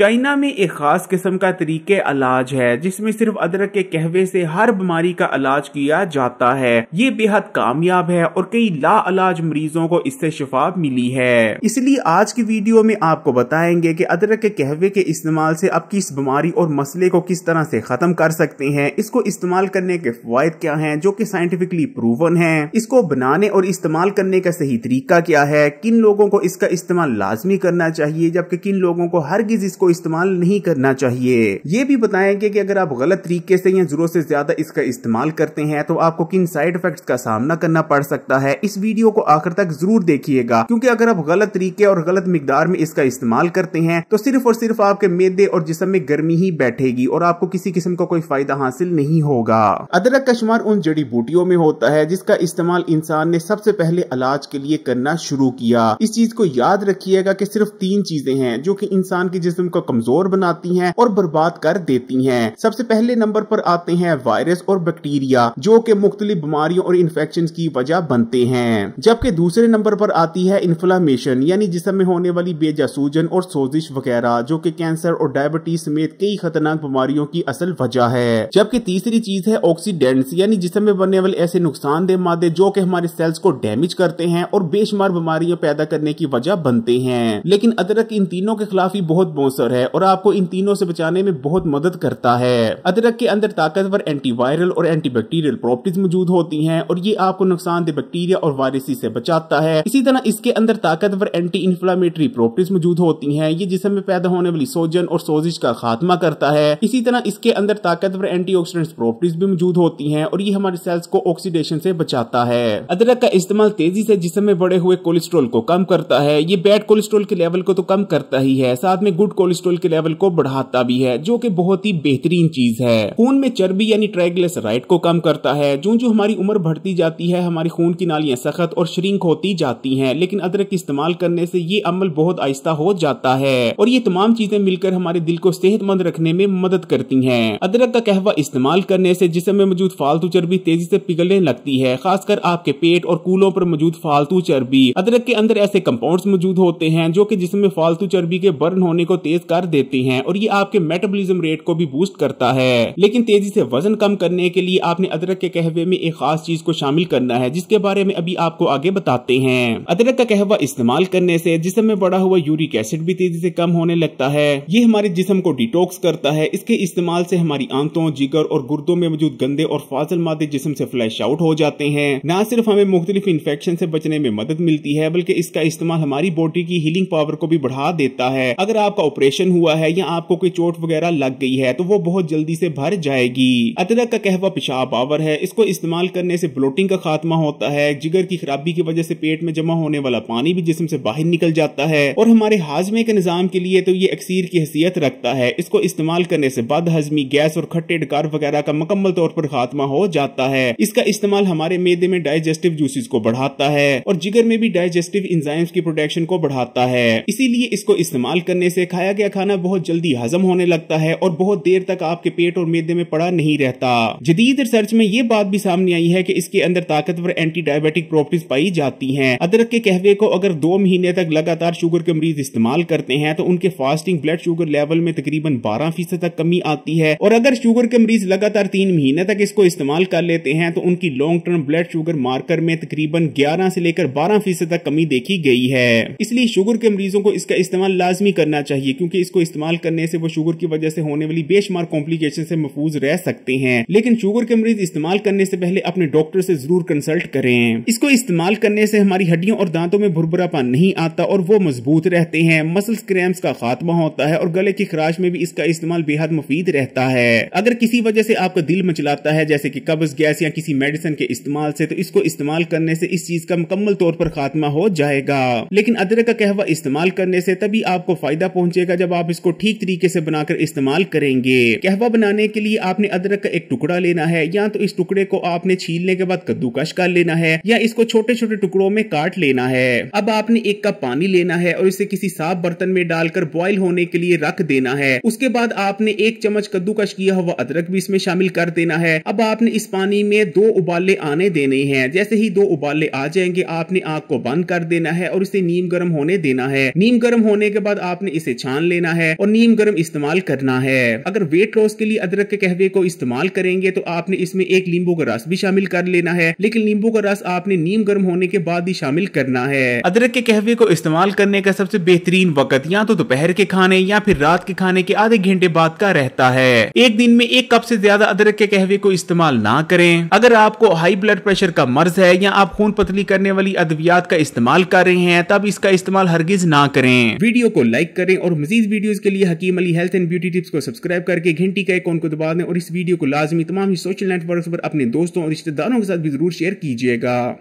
China में एक खास किस्म का तरीके इलाज है जिसमें सिर्फ अदरक के कहवे से हर बीमारी का इलाज किया जाता है ये बेहद कामयाब है और कई ला इलाज मरीजों को इससे शिफा मिली है इसलिए आज की वीडियो में आपको बताएंगे कि अदरक के कहवे के इस्तेमाल से आप किस बीमारी और मसले को किस तरह से खत्म कर सकते हैं इसको इस्तेमाल करने के फवायद क्या है जो की साइंटिफिकली प्रूवन है इसको बनाने और इस्तेमाल करने का सही तरीका क्या है किन लोगों को इसका इस्तेमाल लाजमी करना चाहिए जबकि किन लोगों को हर इसको इस्तेमाल नहीं करना चाहिए ये भी बताएंगे कि अगर आप गलत तरीके से या जरूरत से ज्यादा इसका इस्तेमाल करते हैं तो आपको किन साइड इफेक्ट का सामना करना पड़ सकता है इस वीडियो को आखिर तक जरूर देखिएगा क्योंकि अगर आप गलत तरीके और गलत मिकदार में इसका इस्तेमाल करते हैं तो सिर्फ और सिर्फ आपके मेदे और जिसम में गर्मी ही बैठेगी और आपको किसी किस्म का को कोई फायदा हासिल नहीं होगा अदरक का शुमार उन जड़ी बूटियों में होता है जिसका इस्तेमाल इंसान ने सबसे पहले इलाज के लिए करना शुरू किया इस चीज को याद रखिएगा की सिर्फ तीन चीजें हैं जो की इंसान के जिसम को कमजोर बनाती हैं और बर्बाद कर देती हैं सबसे पहले नंबर पर आते हैं वायरस और बैक्टीरिया जो कि मुख्तलि बीमारियों और इन्फेक्शन की वजह बनते हैं जबकि दूसरे नंबर पर आती है इन्फ्लामेशन यानी जिसम में होने वाली बेजासूजन और सोजिश वगैरह जो की कैंसर और डायबिटीज समेत कई खतरनाक बीमारियों की असल वजह है जबकि तीसरी चीज है ऑक्सीडेंट्स यानी जिसम में बनने वाले ऐसे नुकसानदेह मादे जो की हमारे सेल्स को डैमेज करते हैं और बेशुमार बीमारियां पैदा करने की वजह बनते हैं लेकिन अदरक इन तीनों के खिलाफ ही बहुत बहुत प्रोसेसर है और आपको इन तीनों से बचाने में बहुत मदद करता है अदरक के अंदर ताकतवर एंटीवायरल और एंटीबैक्टीरियल प्रॉपर्टीज मौजूद होती हैं और ये आपको नुकसानदेह बैक्टीरिया और वायरसी से बचाता है इसी तरह इसके अंदर ताकतवर एंटी इन्फ्लामेटरी प्रॉपर्टीज मौजूद होती है ये जिसम में पैदा होने वाली सोजन और सोजिश का खात्मा करता है इसी तरह इसके अंदर ताकतवर एंटीऑक्सीडेंट्स प्रॉपर्टीज भी मौजूद होती हैं और ये हमारे सेल्स को ऑक्सीडेशन से बचाता है अदरक का इस्तेमाल तेजी से जिसम में बढ़े हुए कोलेस्ट्रोल को कम करता है ये बैड कोलेस्ट्रोल के लेवल को तो कम करता ही है साथ में गुड कोलेस्ट्रोल कोलेस्ट्रोल के लेवल को बढ़ाता भी है जो कि बहुत ही बेहतरीन चीज है खून में चर्बी यानी ट्राइग्लिसराइड को कम करता है जो जो हमारी उम्र बढ़ती जाती है हमारी खून की नालियां सख्त और श्रिंक होती जाती हैं लेकिन अदरक इस्तेमाल करने से ये अमल बहुत आहिस्ता हो जाता है और ये तमाम चीजें मिलकर हमारे दिल को सेहतमंद रखने में मदद करती है अदरक का कहवा इस्तेमाल करने से जिसम में मौजूद फालतू चर्बी तेजी से पिघलने लगती है खासकर आपके पेट और कूलों पर मौजूद फालतू चर्बी अदरक के अंदर ऐसे कंपाउंड्स मौजूद होते हैं जो की जिसम में फालतू चर्बी के बर्न होने को तेज तेज कर देती हैं और ये आपके मेटाबॉलिज्म रेट को भी बूस्ट करता है लेकिन तेजी से वजन कम करने के लिए आपने अदरक के कहवे में एक खास चीज को शामिल करना है जिसके बारे में अभी आपको आगे बताते हैं अदरक का कहवा इस्तेमाल करने से जिसम में बढ़ा हुआ यूरिक एसिड भी तेजी से कम होने लगता है ये हमारे जिसम को डिटोक्स करता है इसके इस्तेमाल से हमारी आंतों जिगर और गुर्दों में मौजूद गंदे और फाजल मादे जिसम से फ्लैश आउट हो जाते हैं न सिर्फ हमें मुख्तलिफ इन्फेक्शन से बचने में मदद मिलती है बल्कि इसका इस्तेमाल हमारी बॉडी की हीलिंग पावर को भी बढ़ा देता है अगर आपका ऑपरेशन ऑपरेशन हुआ है या आपको कोई चोट वगैरह लग गई है तो वो बहुत जल्दी से भर जाएगी अदरक का कहवा पेशाब पावर है इसको इस्तेमाल करने से ब्लोटिंग का खात्मा होता है जिगर की खराबी की वजह से पेट में जमा होने वाला पानी भी जिसम से बाहर निकल जाता है और हमारे हाजमे के निजाम के लिए तो ये अक्सर की हैसियत रखता है इसको इस्तेमाल करने से बद हजमी गैस और खट्टे डकार वगैरह का मुकम्मल तौर पर खात्मा हो जाता है इसका इस्तेमाल हमारे मेदे में डाइजेस्टिव जूसेज को बढ़ाता है और जिगर में भी डाइजेस्टिव इंजाइम्स की प्रोटेक्शन को बढ़ाता है इसीलिए इसको इस्तेमाल करने से खाया गया खाना बहुत जल्दी हजम होने लगता है और बहुत देर तक आपके पेट और मेदे में पड़ा नहीं रहता जदीद रिसर्च में ये बात भी सामने आई है की इसके अंदर ताकतवर एंटी डायबिटिक प्रॉपर्टीज पाई जाती है अदरक के कहवे को अगर दो महीने तक लगातार शुगर के मरीज इस्तेमाल करते हैं तो उनके फास्टिंग ब्लड शुगर लेवल में तकरीबन बारह फीसद तक कमी आती है और अगर शुगर के मरीज लगातार तीन महीने तक इसको इस्तेमाल कर लेते हैं तो उनकी long term blood sugar marker में तकरीबन ग्यारह से लेकर बारह फीसद तक कमी देखी गई है इसलिए शुगर के मरीजों को इसका इस्तेमाल लाजमी करना चाहिए क्योंकि क्योंकि इसको इस्तेमाल करने से वो शुगर की वजह से होने वाली बेशुमार कॉम्प्लिकेशन से महफूज रह सकते हैं लेकिन शुगर के मरीज इस्तेमाल करने से पहले अपने डॉक्टर से जरूर कंसल्ट करें इसको इस्तेमाल करने से हमारी हड्डियों और दांतों में भुरभुरापन नहीं आता और वो मजबूत रहते हैं मसल क्रैम्स का खात्मा होता है और गले की खराश में भी इसका इस्तेमाल बेहद मुफीद रहता है अगर किसी वजह से आपका दिल मचलाता है जैसे की कब्ज गैस या किसी मेडिसिन के इस्तेमाल से तो इसको इस्तेमाल करने से इस चीज का मुकम्मल तौर पर खात्मा हो जाएगा लेकिन अदरक का कहवा इस्तेमाल करने से तभी आपको फायदा पहुंचेगा जब आप इसको ठीक तरीके से बनाकर इस्तेमाल करेंगे कहवा बनाने के लिए आपने अदरक का एक टुकड़ा लेना है या तो इस टुकड़े को आपने छीलने के बाद कद्दूकश कर लेना है या इसको छोटे छोटे टुकड़ों में काट लेना है अब आपने एक कप पानी लेना है और इसे किसी साफ बर्तन में डालकर बॉइल होने के लिए रख देना है उसके बाद आपने एक चम्मच कद्दूकश किया हुआ अदरक भी इसमें शामिल कर देना है अब आपने इस पानी में दो उबाले आने देने हैं जैसे ही दो उबाले आ जाएंगे आपने आग को बंद कर देना है और इसे नीम गर्म होने देना है नीम गर्म होने के बाद आपने इसे छान लेना है और नीम गर्म इस्तेमाल करना है अगर वेट लॉस के लिए अदरक के कहवे को इस्तेमाल करेंगे तो आपने इसमें एक नींबू का रस भी शामिल कर लेना है लेकिन नींबू का रस आपने नीम गर्म होने के बाद ही शामिल करना है अदरक के कहवे को इस्तेमाल करने का सबसे बेहतरीन वक्त या तो दोपहर के खाने या फिर रात के खाने के आधे घंटे बाद का रहता है एक दिन में एक कप से ज्यादा अदरक के कहवे को इस्तेमाल ना करें अगर आपको हाई ब्लड प्रेशर का मर्ज है या आप खून पतली करने वाली अद्वियात का इस्तेमाल कर रहे हैं तब इसका इस्तेमाल हरगिज ना करें वीडियो को लाइक करें और मजीद वीडियोज़ के लिए Hakeem Ali health and beauty tips को सब्सक्राइब करके घंटी का अकाउंट को दबा दें और इस वीडियो को लाजमी तमाम ही सोशल नेटवर्क पर अपने दोस्तों और रिश्तेदारों के साथ भी जरूर शेयर कीजिएगा